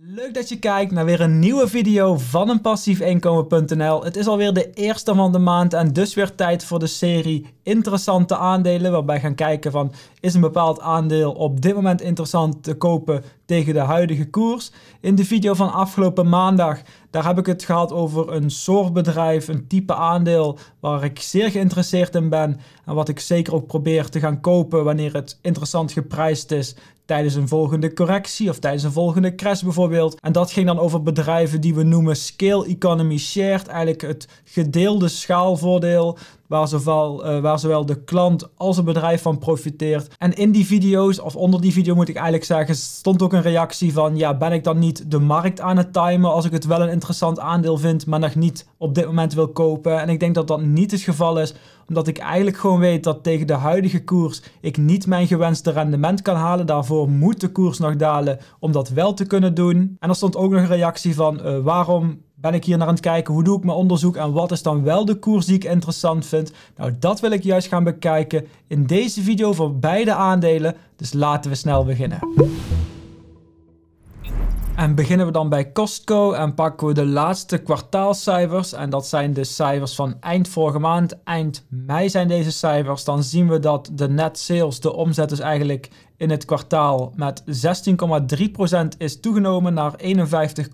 Leuk dat je kijkt naar weer een nieuwe video van een passiefinkomen.nl. Het is alweer de eerste van de maand en dus weer tijd voor de serie interessante aandelen. Waarbij we gaan kijken van is een bepaald aandeel op dit moment interessant te kopen tegen de huidige koers. In de video van afgelopen maandag daar heb ik het gehad over een soort bedrijf, een type aandeel waar ik zeer geïnteresseerd in ben. En wat ik zeker ook probeer te gaan kopen wanneer het interessant geprijsd is tijdens een volgende correctie of tijdens een volgende crash bijvoorbeeld. En dat ging dan over bedrijven die we noemen scale economy shared, eigenlijk het gedeelde schaalvoordeel waar zowel, eh, waar zowel de klant als het bedrijf van profiteert. En in die video's, of onder die video moet ik eigenlijk zeggen, stond ook een reactie van ja, ben ik dan niet de markt aan het timen als ik het wel een interessant aandeel vind, maar nog niet op dit moment wil kopen. En ik denk dat dat niet het geval is, omdat ik eigenlijk gewoon weet dat tegen de huidige koers ik niet mijn gewenste rendement kan halen. Daarvoor moet de koers nog dalen om dat wel te kunnen doen. En er stond ook nog een reactie van eh, waarom ben ik hier naar aan het kijken, hoe doe ik mijn onderzoek en wat is dan wel de koers die ik interessant vind. Nou, dat wil ik juist gaan bekijken in deze video voor beide aandelen, dus laten we snel beginnen. En beginnen we dan bij Costco en pakken we de laatste kwartaalcijfers. En dat zijn de cijfers van eind vorige maand. Eind mei zijn deze cijfers. Dan zien we dat de net sales, de omzet dus eigenlijk in het kwartaal met 16,3% is toegenomen naar 51,6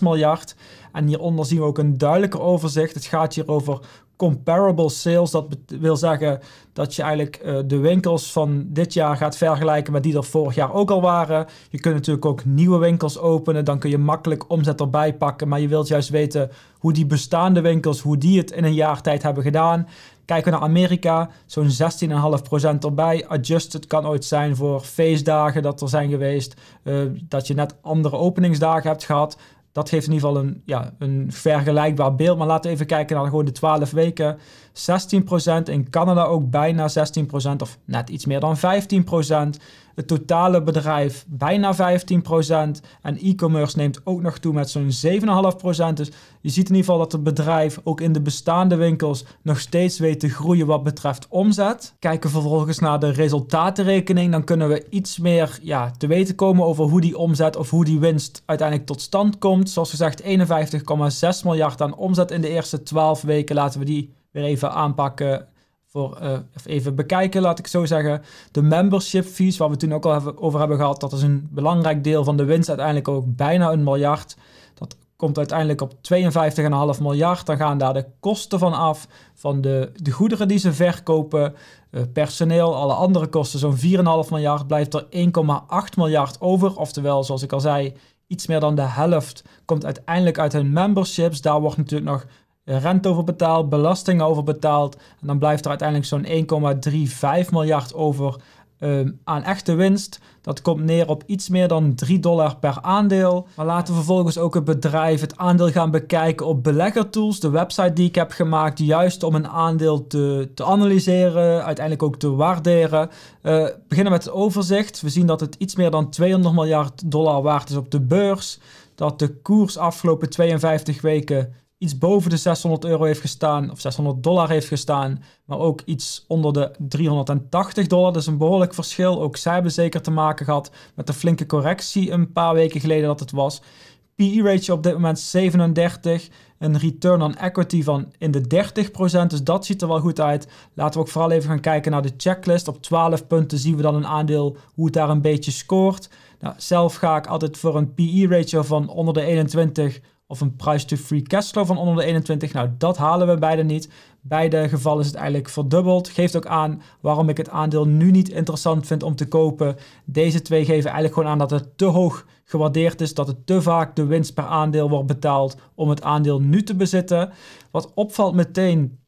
miljard. En hieronder zien we ook een duidelijker overzicht. Het gaat hier over comparable sales. Dat wil zeggen dat je eigenlijk eh, de winkels van dit jaar gaat vergelijken met die er vorig jaar ook al waren. Je kunt natuurlijk ook nieuwe winkels openen. Dan kun je makkelijk omzet erbij pakken. Maar je wilt juist weten hoe die bestaande winkels, hoe die het in een jaar tijd hebben gedaan. Kijken we naar Amerika, zo'n 16,5% erbij. Adjusted kan ooit zijn voor feestdagen dat er zijn geweest. Uh, dat je net andere openingsdagen hebt gehad dat geeft in ieder geval een, ja, een vergelijkbaar beeld. Maar laten we even kijken naar gewoon de 12 weken 16%. In Canada ook bijna 16% of net iets meer dan 15%. Het totale bedrijf bijna 15%. En e-commerce neemt ook nog toe met zo'n 7,5%. Dus je ziet in ieder geval dat het bedrijf ook in de bestaande winkels nog steeds weet te groeien wat betreft omzet. Kijken vervolgens naar de resultatenrekening. Dan kunnen we iets meer ja, te weten komen over hoe die omzet of hoe die winst uiteindelijk tot stand komt. Zoals gezegd 51,6 miljard aan omzet in de eerste 12 weken. Laten we die weer even aanpakken. Voor, eh, even bekijken, laat ik zo zeggen. De membership fees, waar we toen ook al hebben, over hebben gehad, dat is een belangrijk deel van de winst. Uiteindelijk ook bijna een miljard. Dat komt uiteindelijk op 52,5 miljard. Dan gaan daar de kosten van af, van de, de goederen die ze verkopen, eh, personeel, alle andere kosten. Zo'n 4,5 miljard blijft er 1,8 miljard over. Oftewel, zoals ik al zei, iets meer dan de helft komt uiteindelijk uit hun memberships. Daar wordt natuurlijk nog rente over betaald, belasting over En dan blijft er uiteindelijk zo'n 1,35 miljard over ehm, aan echte winst. Dat komt neer op iets meer dan 3 dollar per aandeel. Maar laten we vervolgens ook het bedrijf het aandeel gaan bekijken op beleggertools. De website die ik heb gemaakt juist om een aandeel te, te analyseren, uiteindelijk ook te waarderen. Uh, beginnen met het overzicht. We zien dat het iets meer dan 200 miljard dollar waard is op de beurs. Dat de koers afgelopen 52 weken iets boven de 600 euro heeft gestaan of 600 dollar heeft gestaan, maar ook iets onder de 380 dollar. Dat is een behoorlijk verschil. Ook zij hebben zeker te maken gehad met de flinke correctie een paar weken geleden dat het was. PE-ratio op dit moment 37, een return on equity van in de 30%, dus dat ziet er wel goed uit. Laten we ook vooral even gaan kijken naar de checklist. Op 12 punten zien we dan een aandeel hoe het daar een beetje scoort. Nou, zelf ga ik altijd voor een PE-ratio van onder de 21 of een price to free cashflow van onder de 21. Nou, dat halen we beide niet. Beide gevallen is het eigenlijk verdubbeld. Geeft ook aan waarom ik het aandeel nu niet interessant vind om te kopen. Deze twee geven eigenlijk gewoon aan dat het te hoog gewaardeerd is. Dat het te vaak de winst per aandeel wordt betaald om het aandeel nu te bezitten. Wat opvalt meteen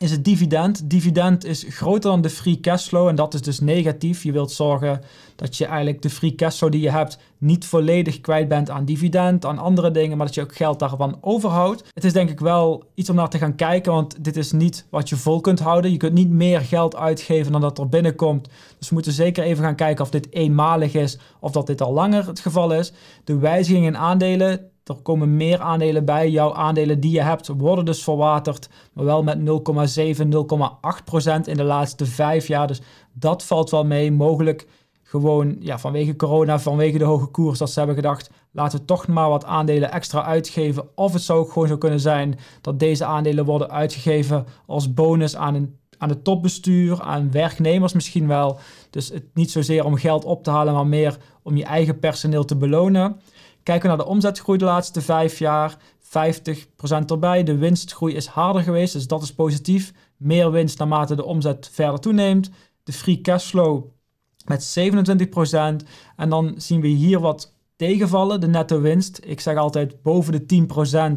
is het dividend. Dividend is groter dan de free cashflow en dat is dus negatief. Je wilt zorgen dat je eigenlijk de free cashflow die je hebt niet volledig kwijt bent aan dividend, aan andere dingen, maar dat je ook geld daarvan overhoudt. Het is denk ik wel iets om naar te gaan kijken, want dit is niet wat je vol kunt houden. Je kunt niet meer geld uitgeven dan dat er binnenkomt. Dus we moeten zeker even gaan kijken of dit eenmalig is of dat dit al langer het geval is. De wijzigingen in aandelen er komen meer aandelen bij. Jouw aandelen die je hebt worden dus verwaterd, maar wel met 0,7, 0,8 in de laatste vijf jaar. Dus dat valt wel mee. Mogelijk gewoon ja, vanwege corona, vanwege de hoge koers, dat ze hebben gedacht, laten we toch maar wat aandelen extra uitgeven. Of het zou ook gewoon zo kunnen zijn dat deze aandelen worden uitgegeven als bonus aan een aan het topbestuur, aan werknemers misschien wel. Dus het niet zozeer om geld op te halen, maar meer om je eigen personeel te belonen. Kijken we naar de omzetgroei de laatste vijf jaar, 50% erbij. De winstgroei is harder geweest, dus dat is positief. Meer winst naarmate de omzet verder toeneemt. De free cashflow met 27%. En dan zien we hier wat tegenvallen, de netto winst. Ik zeg altijd boven de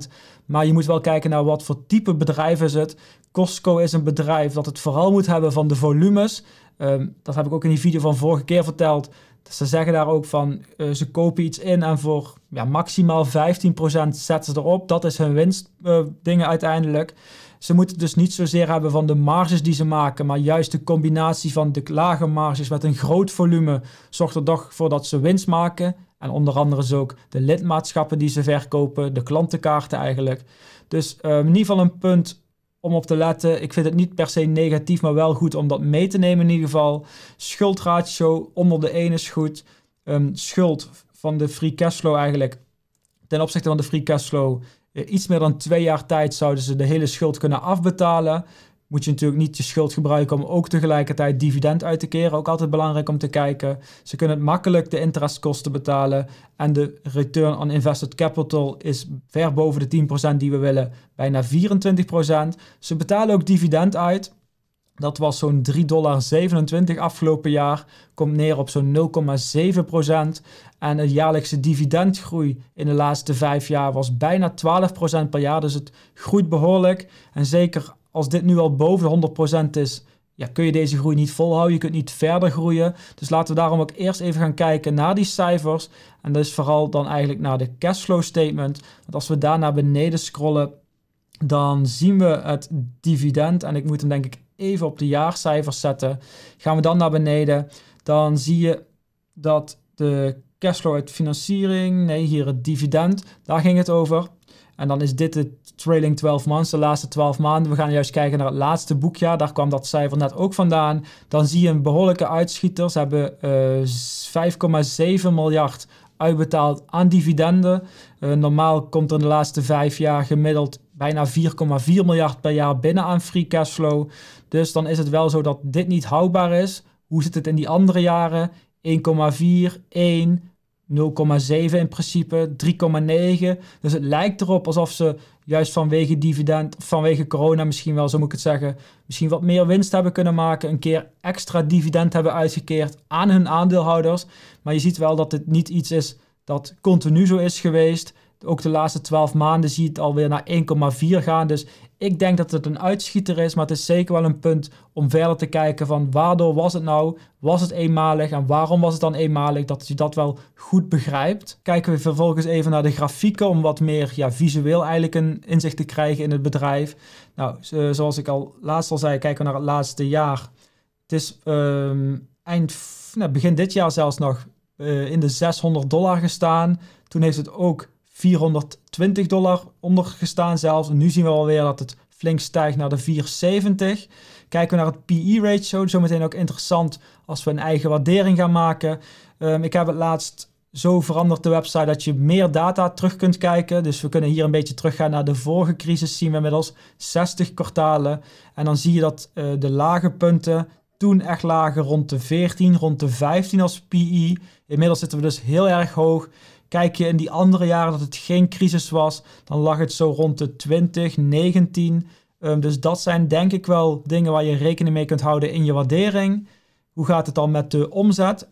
10%, maar je moet wel kijken naar wat voor type bedrijf is het. Costco is een bedrijf dat het vooral moet hebben van de volumes. Um, dat heb ik ook in die video van vorige keer verteld. Dus ze zeggen daar ook van, eh, ze kopen iets in en voor ja, maximaal 15% zetten ze erop. Dat is hun winstdingen eh, uh, uiteindelijk. Ze moeten dus niet zozeer hebben van de marges die ze maken, maar juist de combinatie van de lage marges met een groot volume zorgt er toch voor dat ze winst maken. En onder andere is dus ook de lidmaatschappen die ze verkopen, de klantenkaarten eigenlijk. Dus ehm, in ieder geval een punt om op te letten. Ik vind het niet per se negatief, maar wel goed om dat mee te nemen in ieder geval. Schuldratio onder de 1 is goed. Ehm, schuld van de free cashflow eigenlijk ten opzichte van de free cashflow. Eh, iets meer dan twee jaar tijd zouden ze de hele schuld kunnen afbetalen moet je natuurlijk niet je schuld gebruiken om ook tegelijkertijd dividend uit te keren. Ook altijd belangrijk om te kijken. Ze kunnen het makkelijk de interestkosten betalen. En de return on invested capital is ver boven de 10% die we willen, bijna 24%. Ze betalen ook dividend uit. Dat was zo'n 3,27 dollar afgelopen jaar. Komt neer op zo'n 0,7 En de jaarlijkse dividendgroei in de laatste vijf jaar was bijna 12 per jaar. Dus het groeit behoorlijk. En zeker als dit nu al boven de 100% is, ja, kun je deze groei niet volhouden. Je kunt niet verder groeien. Dus laten we daarom ook eerst even gaan kijken naar die cijfers. En dat is vooral dan eigenlijk naar de cashflow statement. Want als we daar naar beneden scrollen, dan zien we het dividend. En ik moet hem denk ik even op de jaarcijfers zetten. Gaan we dan naar beneden, dan zie je dat de cashflow uit financiering, nee hier het dividend, daar ging het over. En dan is dit de trailing 12 months, de laatste 12 maanden. We gaan juist kijken naar het laatste boekjaar. Daar kwam dat cijfer net ook vandaan. Dan zie je een behoorlijke uitschieter. Ze hebben 5,7 eh, miljard uitbetaald aan dividenden. Eh, normaal komt er in de laatste vijf jaar gemiddeld bijna 4,4 miljard per jaar binnen aan free cashflow. Dus dan is het wel zo dat dit niet houdbaar is. Hoe zit het in die andere jaren? 1,4, 1, 0,7 in principe, 3,9. Dus het lijkt erop alsof ze juist vanwege dividend, vanwege corona misschien wel, zo moet ik het zeggen, misschien wat meer winst hebben kunnen maken, een keer extra dividend hebben uitgekeerd aan hun aandeelhouders. Maar je ziet wel dat dit niet iets is dat continu zo is geweest. Ook de laatste 12 maanden zie je het alweer naar 1,4 gaan. Dus ik denk dat het een uitschieter is, maar het is zeker wel een punt om verder te kijken van waardoor was het nou? Was het eenmalig en waarom was het dan eenmalig? Dat je dat wel goed begrijpt. Kijken we vervolgens even naar de grafieken om wat meer ja, visueel eigenlijk een inzicht te krijgen in het bedrijf. Nou, eh, zoals ik al laatst al zei, kijken we naar het laatste jaar. Het is ehm, eind, nou, begin dit jaar zelfs nog eh, in de 600 dollar gestaan. Toen heeft het ook 420 dollar onder gestaan zelfs. En nu zien we alweer dat het flink stijgt naar de 470. Kijken we naar het PE-ratio, zometeen ook interessant als we een eigen waardering gaan maken. Ehm, ik heb het laatst zo veranderd de website dat je meer data terug kunt kijken. Dus we kunnen hier een beetje teruggaan naar de vorige crisis, zien we inmiddels 60 kwartalen. En dan zie je dat eh, de lage punten toen echt lagen rond de 14, rond de 15 als PE. Inmiddels zitten we dus heel erg hoog. Kijk je in die andere jaren dat het geen crisis was, dan lag het zo rond de 20, 19. Ehm, dus dat zijn denk ik wel dingen waar je rekening mee kunt houden in je waardering. Hoe gaat het dan met de omzet?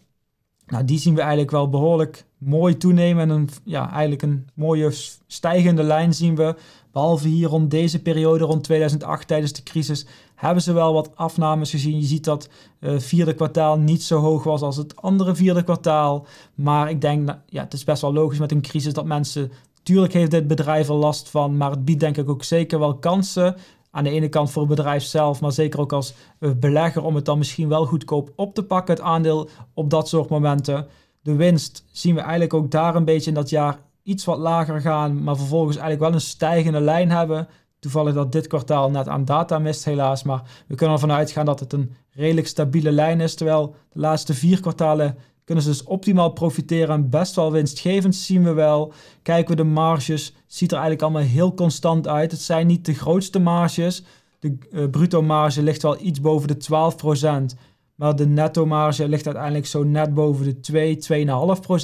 Nou, die zien we eigenlijk wel behoorlijk mooi toenemen. En een, ja, eigenlijk een mooie stijgende lijn zien we. Behalve hier rond deze periode, rond 2008 tijdens de crisis, hebben ze wel wat afnames gezien. Je ziet dat het eh, vierde kwartaal niet zo hoog was als het andere vierde kwartaal. Maar ik denk, ja, het is best wel logisch met een crisis dat mensen... Tuurlijk heeft dit bedrijf er last van, maar het biedt denk ik ook zeker wel kansen aan de ene kant voor het bedrijf zelf, maar zeker ook als eh, belegger om het dan misschien wel goedkoop op te pakken, het aandeel op dat soort momenten. De winst zien we eigenlijk ook daar een beetje in dat jaar iets wat lager gaan, maar vervolgens eigenlijk wel een stijgende lijn hebben. Toevallig dat dit kwartaal net aan data mist helaas, maar we kunnen ervan uitgaan dat het een redelijk stabiele lijn is. Terwijl de laatste vier kwartalen kunnen ze dus optimaal profiteren en best wel winstgevend zien we wel. Kijken we de marges, ziet er eigenlijk allemaal heel constant uit. Het zijn niet de grootste marges. De eh, bruto marge ligt wel iets boven de 12%. Maar de netto marge ligt uiteindelijk zo net boven de 2,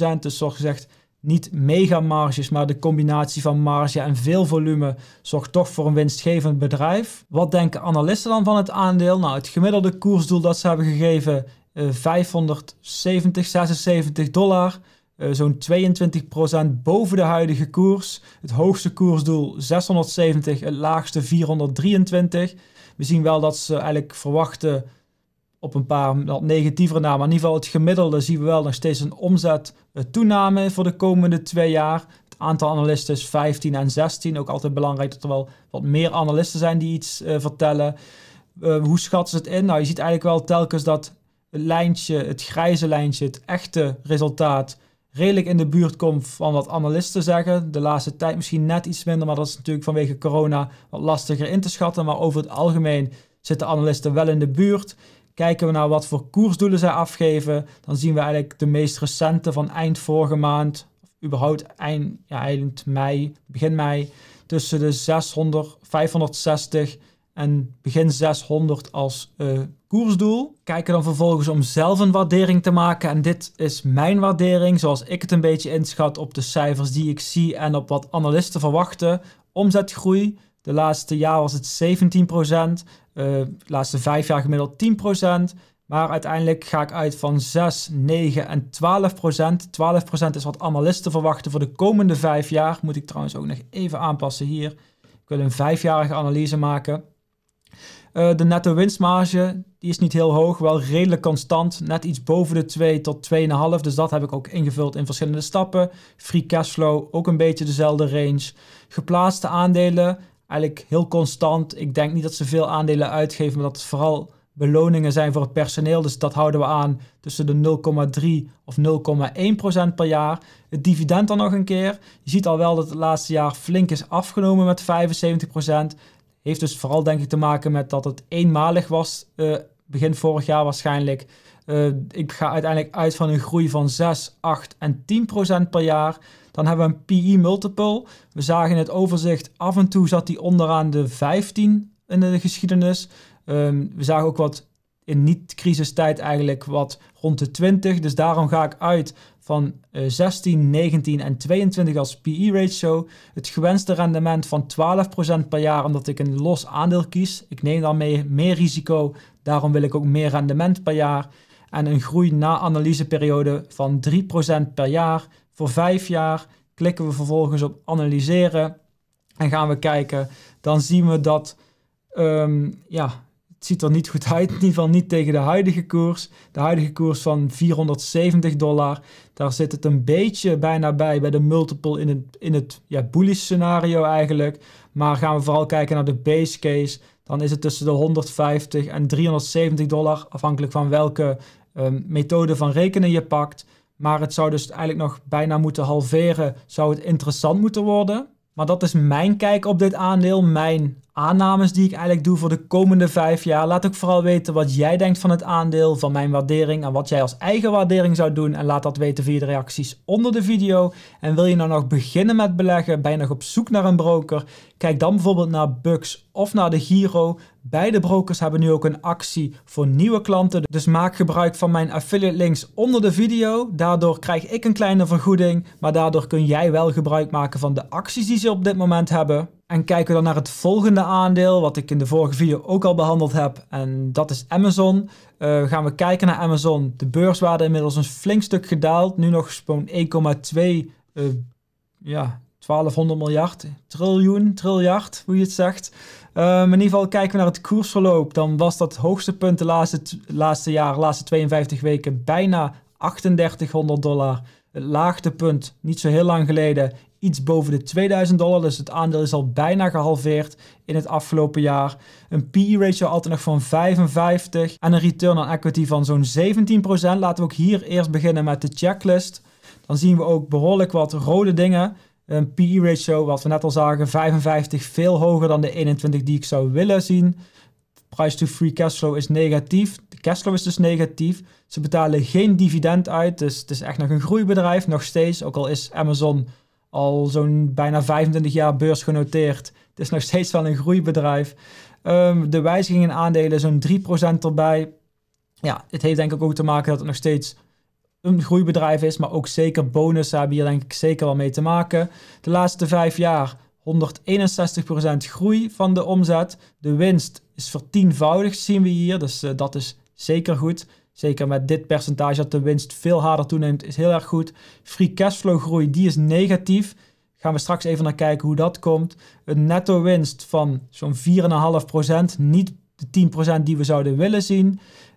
2,5%. Dus gezegd niet mega marges, maar de combinatie van marge en veel volume zorgt toch voor een winstgevend bedrijf. Wat denken analisten dan van het aandeel? Nou, het gemiddelde koersdoel dat ze hebben gegeven uh, 570, 76 dollar. Eh, zo'n 22% boven de huidige koers. Het hoogste koersdoel 670, het laagste 423. We zien wel dat ze eigenlijk verwachten op een paar wat negatievere namen. In ieder geval het gemiddelde zien we wel nog steeds een omzet eh, toename voor de komende twee jaar. Het aantal analisten is 15 en 16. Ook altijd belangrijk dat er wel wat meer analisten zijn die iets eh, vertellen. Eh, hoe schatten ze het in? Nou, je ziet eigenlijk wel telkens dat het lijntje, het grijze lijntje, het echte resultaat redelijk in de buurt komt van wat analisten zeggen. De laatste tijd misschien net iets minder, maar dat is natuurlijk vanwege corona wat lastiger in te schatten. Maar over het algemeen zitten analisten wel in de buurt. Kijken we naar wat voor koersdoelen zij afgeven, dan zien we eigenlijk de meest recente van eind vorige maand, überhaupt eind, ja, eind mei, begin mei, tussen de 600, 560 en begin 600 als eh, koersdoel. Kijken dan vervolgens om zelf een waardering te maken. En dit is mijn waardering, zoals ik het een beetje inschat op de cijfers die ik zie en op wat analisten verwachten. Omzetgroei, de laatste jaar was het 17 procent. de eh, laatste vijf jaar gemiddeld 10 Maar uiteindelijk ga ik uit van 6, 9 en 12 12 is wat analisten verwachten voor de komende vijf jaar. Moet ik trouwens ook nog even aanpassen hier. Ik wil een vijfjarige analyse maken. Eh, de netto winstmarge die is niet heel hoog, wel redelijk constant. Net iets boven de 2 tot 2,5. Dus dat heb ik ook ingevuld in verschillende stappen. Free cashflow ook een beetje dezelfde range. Geplaatste aandelen eigenlijk heel constant. Ik denk niet dat ze veel aandelen uitgeven, maar dat het vooral beloningen zijn voor het personeel. Dus dat houden we aan tussen de 0,3 of 0,1 procent per jaar. Het dividend dan nog een keer. Je ziet al wel dat het laatste jaar flink is afgenomen met 75 procent. Heeft dus vooral denk ik te maken met dat het eenmalig was, eh, begin vorig jaar waarschijnlijk. Eh, ik ga uiteindelijk uit van een groei van 6, 8 en 10 procent per jaar. Dan hebben we een PE-multiple. We zagen in het overzicht, af en toe zat die onderaan de 15 in de geschiedenis. Um, we zagen ook wat in niet-crisistijd eigenlijk wat rond de 20. Dus daarom ga ik uit van 16, eh, 19 en 22 als PE-ratio. Het gewenste rendement van 12% per jaar omdat ik een los aandeel kies. Ik neem daarmee meer risico, daarom wil ik ook meer rendement per jaar. En een groei na analyseperiode van 3% per jaar voor vijf jaar. Klikken we vervolgens op analyseren en gaan we kijken. Dan zien we dat ehm, ja, het ziet er niet goed uit. In ieder geval niet tegen de huidige koers. De huidige koers van 470 dollar. Daar zit het een beetje bijna bij bij de multiple in het, in het ja, bullish scenario eigenlijk. Maar gaan we vooral kijken naar de base case. Dan is het tussen de 150 en 370 dollar. Afhankelijk van welke ehm, methode van rekenen je pakt. Maar het zou dus eigenlijk nog bijna moeten halveren. Zou het interessant moeten worden. Maar dat is mijn kijk op dit aandeel. Mijn aannames die ik eigenlijk doe voor de komende vijf jaar. Laat ook vooral weten wat jij denkt van het aandeel, van mijn waardering en wat jij als eigen waardering zou doen. En laat dat weten via de reacties onder de video. En wil je nou nog beginnen met beleggen, ben je nog op zoek naar een broker? Kijk dan bijvoorbeeld naar Bux of naar de Giro. Beide brokers hebben nu ook een actie voor nieuwe klanten. Dus maak gebruik van mijn affiliate links onder de video. Daardoor krijg ik een kleine vergoeding, maar daardoor kun jij wel gebruik maken van de acties die ze op dit moment hebben. En kijken we dan naar het volgende aandeel, wat ik in de vorige video ook al behandeld heb. En dat is Amazon. Eh, gaan we kijken naar Amazon. De beurswaarde inmiddels een flink stuk gedaald. Nu nog zo'n 1,2, eh, ja, 1200 miljard, triljoen, triljard, hoe je het zegt. Ehm, in ieder geval kijken we naar het koersverloop. Dan was dat hoogste punt de laatste, laatste jaar, de laatste 52 weken, bijna 3800 dollar. Het laagste punt, niet zo heel lang geleden, iets boven de 2000 dollar. Dus het aandeel is al bijna gehalveerd in het afgelopen jaar. Een PE-ratio altijd nog van 55 en een return on equity van zo'n 17%. Laten we ook hier eerst beginnen met de checklist. Dan zien we ook behoorlijk wat rode dingen. Een PE-ratio, wat we net al zagen, 55, veel hoger dan de 21 die ik zou willen zien. Price to free cash flow is negatief. De cash flow is dus negatief. Ze betalen geen dividend uit, dus het is echt nog een groeibedrijf, nog steeds. Ook al is Amazon al zo'n bijna 25 jaar beursgenoteerd. Het is nog steeds wel een groeibedrijf. Ehm, de wijziging in aandelen zo'n 3% erbij. Ja, het heeft denk ik ook te maken dat het nog steeds een groeibedrijf is, maar ook zeker bonussen hebben hier denk ik zeker wel mee te maken. De laatste vijf jaar 161% groei van de omzet. De winst is vertienvoudigd, zien we hier, dus eh, dat is zeker goed. Zeker met dit percentage dat de winst veel harder toeneemt, is heel erg goed. Free cashflow groei, die is negatief. Gaan we straks even naar kijken hoe dat komt. Een netto winst van zo'n 4,5%, niet de 10% die we zouden willen zien.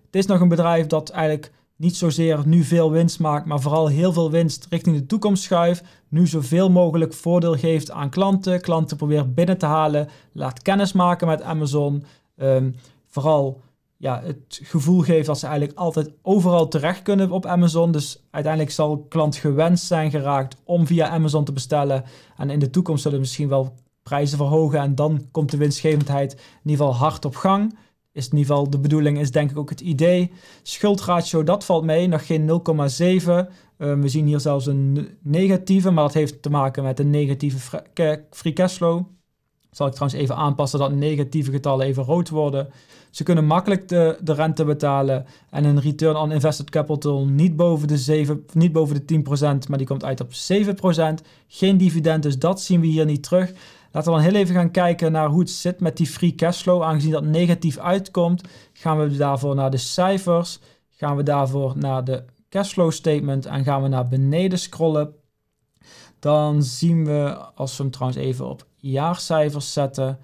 Het is nog een bedrijf dat eigenlijk niet zozeer nu veel winst maakt, maar vooral heel veel winst richting de toekomst schuift. Nu zoveel mogelijk voordeel geeft aan klanten. Klanten probeert binnen te halen. Laat kennis maken met Amazon. Ehm, vooral ja, het gevoel geeft dat ze eigenlijk altijd overal terecht kunnen op Amazon. Dus uiteindelijk zal klant gewenst zijn geraakt om via Amazon te bestellen. En in de toekomst zullen we misschien wel prijzen verhogen. En dan komt de winstgevendheid in ieder geval hard op gang. Is in ieder geval de bedoeling, is denk ik ook het idee. Schuldratio, dat valt mee, nog geen 0,7. Eh, we zien hier zelfs een negatieve, maar dat heeft te maken met een negatieve free cash zal ik trouwens even aanpassen dat negatieve getallen even rood worden. Ze kunnen makkelijk de, de rente betalen en een return on invested capital niet boven, de 7, niet boven de 10%, maar die komt uit op 7%. Geen dividend, dus dat zien we hier niet terug. Laten we dan heel even gaan kijken naar hoe het zit met die free cashflow. Aangezien dat negatief uitkomt, gaan we daarvoor naar de cijfers. Gaan we daarvoor naar de cashflow statement en gaan we naar beneden scrollen. Dan zien we, als we hem trouwens even op jaarcijfers zetten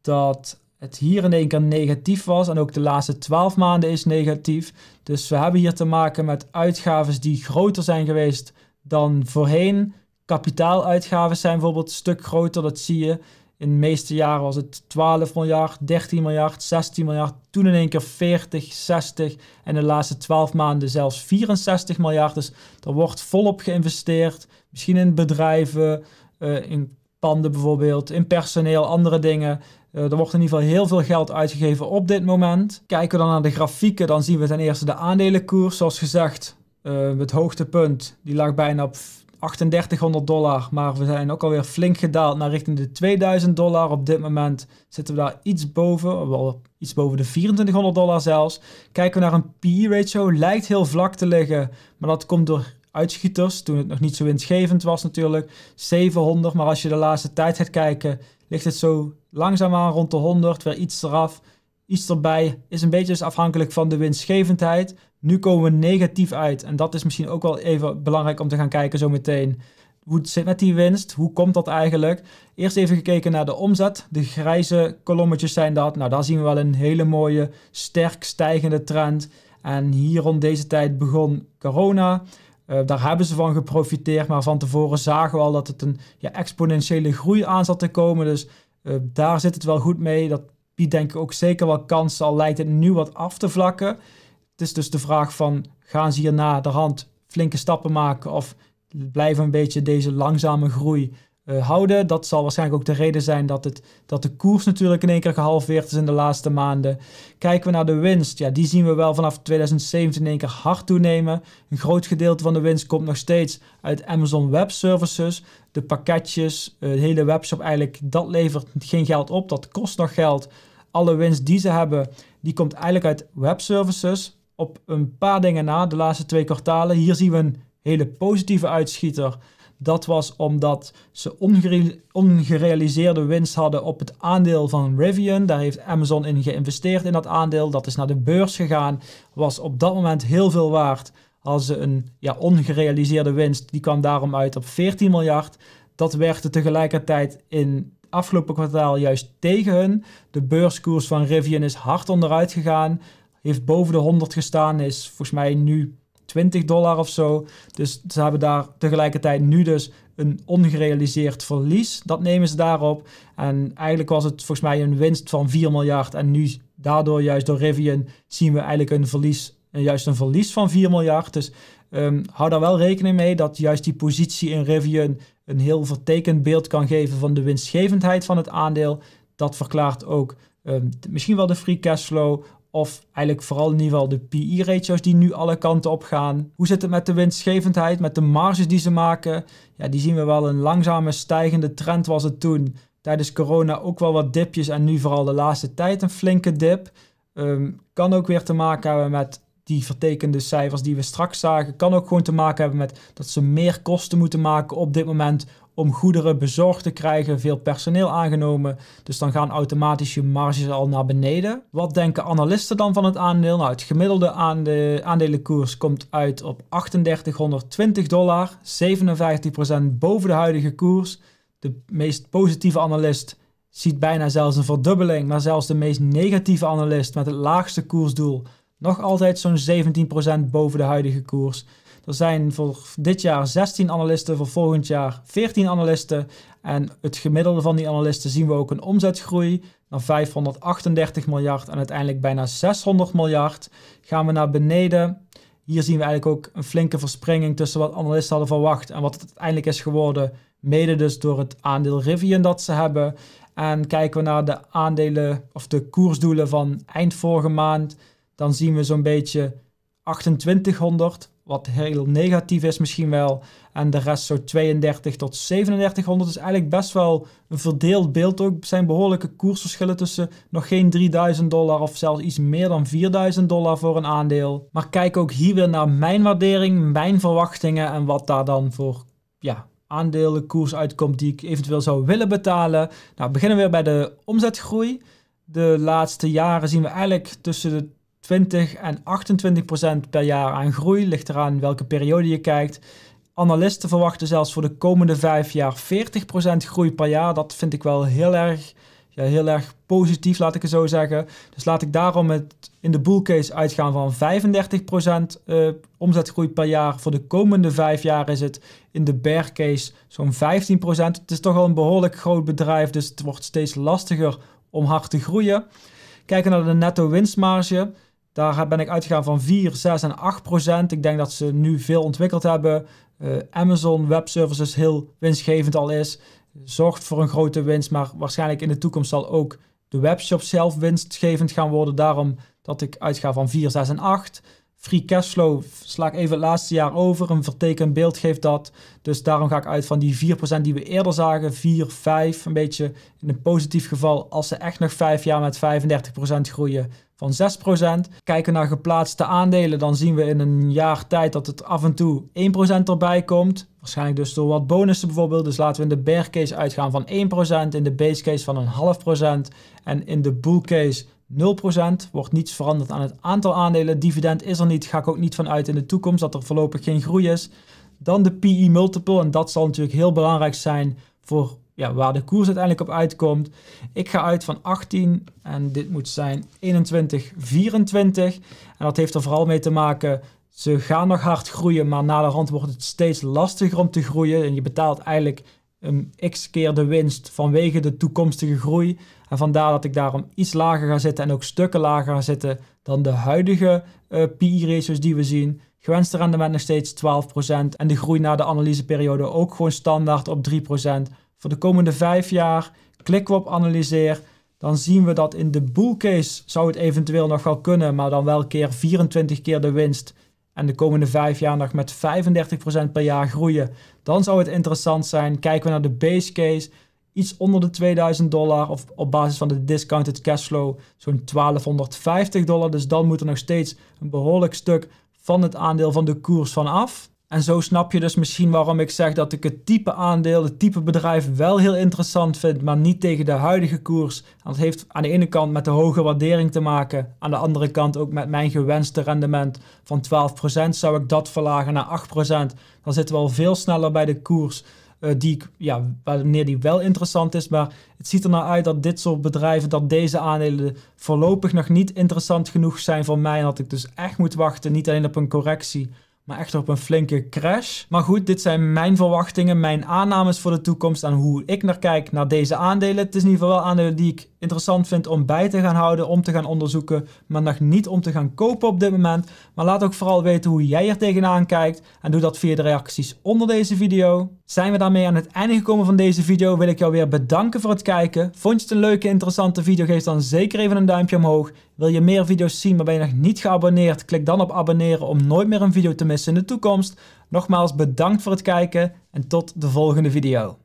dat het hier in één keer negatief was en ook de laatste 12 maanden is negatief. Dus we hebben hier te maken met uitgaven die groter zijn geweest dan voorheen. Kapitaaluitgaven zijn bijvoorbeeld een stuk groter, dat zie je. In de meeste jaren was het 12 miljard, 13 miljard, 16 miljard. Toen in één keer 40, 60 en de laatste 12 maanden zelfs 64 miljard. Dus er wordt volop geïnvesteerd. Misschien in bedrijven, eh, in panden bijvoorbeeld, in personeel, andere dingen. Eh, er wordt in ieder geval heel veel geld uitgegeven op dit moment. Kijken we dan naar de grafieken, dan zien we ten eerste de aandelenkoers. Zoals gezegd, uh, het hoogtepunt die lag bijna op 3800 dollar. Maar we zijn ook alweer flink gedaald naar richting de 2000 dollar. Op dit moment zitten we daar iets boven, wel iets boven de 2400 dollar zelfs. Kijken we naar een p e ratio lijkt heel vlak te liggen. Maar dat komt door uitschieters. Toen het nog niet zo winstgevend was natuurlijk. 700. Maar als je de laatste tijd gaat kijken, ligt het zo langzaamaan rond de 100. Weer iets eraf, iets erbij. Is een beetje dus afhankelijk van de winstgevendheid. Nu komen we negatief uit. En dat is misschien ook wel even belangrijk om te gaan kijken zo meteen. Hoe het zit met die winst? Hoe komt dat eigenlijk? Eerst even gekeken naar de omzet. De grijze kolommetjes zijn dat. Nou, daar zien we wel een hele mooie, sterk stijgende trend. En hier rond deze tijd begon corona. Eh, daar hebben ze van geprofiteerd, maar van tevoren zagen we al dat het een ja, exponentiële groei aan zat te komen. Dus eh, daar zit het wel goed mee. Dat biedt denk ik ook zeker wel kansen, al lijkt het nu wat af te vlakken. Het is dus de vraag van, gaan ze hierna de hand flinke stappen maken of blijven een beetje deze langzame groei eh, houden. Dat zal waarschijnlijk ook de reden zijn dat, het, dat de koers natuurlijk in één keer gehalveerd is in de laatste maanden. Kijken we naar de winst, ja, die zien we wel vanaf 2017 in één keer hard toenemen. Een groot gedeelte van de winst komt nog steeds uit Amazon Web Services. De pakketjes, eh, de hele webshop eigenlijk, dat levert geen geld op, dat kost nog geld. Alle winst die ze hebben, die komt eigenlijk uit web services. Op een paar dingen na, de laatste twee kwartalen, hier zien we een hele positieve uitschieter. Dat was omdat ze ongerealiseerde winst hadden op het aandeel van Rivian. Daar heeft Amazon in geïnvesteerd in dat aandeel. Dat is naar de beurs gegaan. Was op dat moment heel veel waard. Als ze een ja, ongerealiseerde winst, die kwam daarom uit op 14 miljard. Dat werd er tegelijkertijd in afgelopen kwartaal juist tegen hun. De beurskoers van Rivian is hard onderuit gegaan. Heeft boven de 100 gestaan, is volgens mij nu 20 dollar of zo. Dus ze hebben daar tegelijkertijd nu dus een ongerealiseerd verlies. Dat nemen ze daarop. En eigenlijk was het volgens mij een winst van 4 miljard. En nu daardoor juist door Rivian zien we eigenlijk een verlies, eh, juist een verlies van 4 miljard. Dus um, hou daar wel rekening mee dat juist die positie in Rivian een heel vertekend beeld kan geven van de winstgevendheid van het aandeel. Dat verklaart ook ehm, misschien wel de free flow. Of eigenlijk vooral in ieder geval de PI-ratio's die nu alle kanten op gaan. Hoe zit het met de winstgevendheid, met de marges die ze maken? Ja, die zien we wel een langzame stijgende trend was het toen. Tijdens corona ook wel wat dipjes en nu vooral de laatste tijd een flinke dip. Ehm, kan ook weer te maken hebben met die vertekende cijfers die we straks zagen. Kan ook gewoon te maken hebben met dat ze meer kosten moeten maken op dit moment om goederen bezorgd te krijgen, veel personeel aangenomen. Dus dan gaan automatisch je marges al naar beneden. Wat denken analisten dan van het aandeel? Nou, het gemiddelde aandelenkoers komt uit op 3820 dollar, 57% boven de huidige koers. De meest positieve analist ziet bijna zelfs een verdubbeling, maar zelfs de meest negatieve analist met het laagste koersdoel nog altijd zo'n 17% boven de huidige koers. Er zijn voor dit jaar 16 analisten, voor volgend jaar 14 analisten. En het gemiddelde van die analisten zien we ook een omzetgroei naar 538 miljard en uiteindelijk bijna 600 miljard. Gaan we naar beneden. Hier zien we eigenlijk ook een flinke verspringing tussen wat analisten hadden verwacht en wat het uiteindelijk is geworden. Mede dus door het aandeel Rivian dat ze hebben. En kijken we naar de aandelen of de koersdoelen van eind vorige maand, dan zien we zo'n beetje 2800, wat heel negatief is misschien wel. En de rest zo 32 tot 3700 is eigenlijk best wel een verdeeld beeld ook. Er zijn behoorlijke koersverschillen tussen nog geen 3000 dollar of zelfs iets meer dan 4000 dollar voor een aandeel. Maar kijk ook hier weer naar mijn waardering, mijn verwachtingen en wat daar dan voor ja, aandelenkoers uitkomt die ik eventueel zou willen betalen. Nou, we beginnen weer bij de omzetgroei. De laatste jaren zien we eigenlijk tussen de 20 en 28 procent per jaar aan groei. Ligt eraan welke periode je kijkt. Analisten verwachten zelfs voor de komende vijf jaar 40 procent groei per jaar. Dat vind ik wel heel erg, ja, heel erg positief, laat ik het zo zeggen. Dus laat ik daarom het in de bullcase uitgaan van 35 procent eh, omzetgroei per jaar. Voor de komende vijf jaar is het in de bearcase zo'n 15 procent. Het is toch al een behoorlijk groot bedrijf, dus het wordt steeds lastiger om hard te groeien. Kijken naar de netto winstmarge daar ben ik uitgegaan van 4, 6 en 8 procent. Ik denk dat ze nu veel ontwikkeld hebben. Uh, Amazon Web Services heel winstgevend al is. Zorgt voor een grote winst, maar waarschijnlijk in de toekomst zal ook de webshop zelf winstgevend gaan worden. Daarom dat ik uitga van 4, 6 en 8 free cashflow sla ik even het laatste jaar over. Een vertekend beeld geeft dat. Dus daarom ga ik uit van die 4% die we eerder zagen. 4, 5, een beetje in een positief geval. Als ze echt nog 5 jaar met 35% groeien van 6%. Kijken naar geplaatste aandelen, dan zien we in een jaar tijd dat het af en toe 1% erbij komt. Waarschijnlijk dus door wat bonussen bijvoorbeeld. Dus laten we in de bear case uitgaan van 1%, in de base case van een half procent en in de bull case 0%. Wordt niets veranderd aan het aantal aandelen. Dividend is er niet. Ga ik ook niet vanuit in de toekomst dat er voorlopig geen groei is. Dan de PE multiple. En dat zal natuurlijk heel belangrijk zijn voor ja, waar de koers uiteindelijk op uitkomt. Ik ga uit van 18 en dit moet zijn 21, 24. En dat heeft er vooral mee te maken. Ze gaan nog hard groeien, maar na de rand wordt het steeds lastiger om te groeien. En je betaalt eigenlijk een x keer de winst vanwege de toekomstige groei. En vandaar dat ik daarom iets lager ga zitten en ook stukken lager ga zitten dan de huidige uh, eh, PI-ratios die we zien. Gewenste rendement nog steeds 12% en de groei na de analyseperiode ook gewoon standaard op 3%. Voor de komende 5 jaar klikken we op analyseer. Dan zien we dat in de bull case zou het eventueel nog wel kunnen, maar dan wel keer 24 keer de winst en de komende vijf jaar nog met 35% per jaar groeien, dan zou het interessant zijn. Kijken we naar de base case, iets onder de 2000 dollar. Of op basis van de discounted cashflow zo'n 1250 dollar. Dus dan moet er nog steeds een behoorlijk stuk van het aandeel van de koers van af. En zo snap je dus misschien waarom ik zeg dat ik het type aandeel, het type bedrijf wel heel interessant vind, maar niet tegen de huidige koers. Want dat heeft aan de ene kant met de hoge waardering te maken, aan de andere kant ook met mijn gewenste rendement van 12%. Zou ik dat verlagen naar 8%, dan zitten we al veel sneller bij de koers eh, die ik, ja, wanneer die wel interessant is. Maar het ziet er nou uit dat dit soort bedrijven, dat deze aandelen voorlopig nog niet interessant genoeg zijn voor mij. En dat ik dus echt moet wachten, niet alleen op een correctie, maar echt op een flinke crash. Maar goed, dit zijn mijn verwachtingen, mijn aannames voor de toekomst en hoe ik naar kijk naar deze aandelen. Het is in ieder geval wel aandelen die ik interessant vindt om bij te gaan houden, om te gaan onderzoeken, maar nog niet om te gaan kopen op dit moment. Maar laat ook vooral weten hoe jij er tegenaan kijkt en doe dat via de reacties onder deze video. Zijn we daarmee aan het einde gekomen van deze video, wil ik jou weer bedanken voor het kijken. Vond je het een leuke, interessante video, geef dan zeker even een duimpje omhoog. Wil je meer video's zien, maar ben je nog niet geabonneerd, klik dan op abonneren om nooit meer een video te missen in de toekomst. Nogmaals bedankt voor het kijken en tot de volgende video.